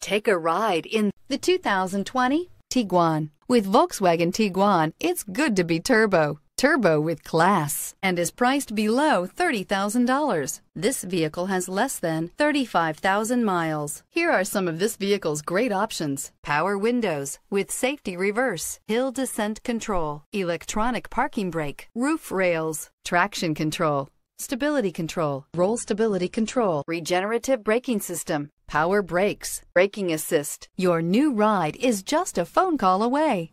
Take a ride in the 2020 Tiguan. With Volkswagen Tiguan, it's good to be turbo. Turbo with class and is priced below $30,000. This vehicle has less than 35,000 miles. Here are some of this vehicle's great options. Power windows with safety reverse, hill descent control, electronic parking brake, roof rails, traction control, Stability control, roll stability control, regenerative braking system, power brakes, braking assist. Your new ride is just a phone call away.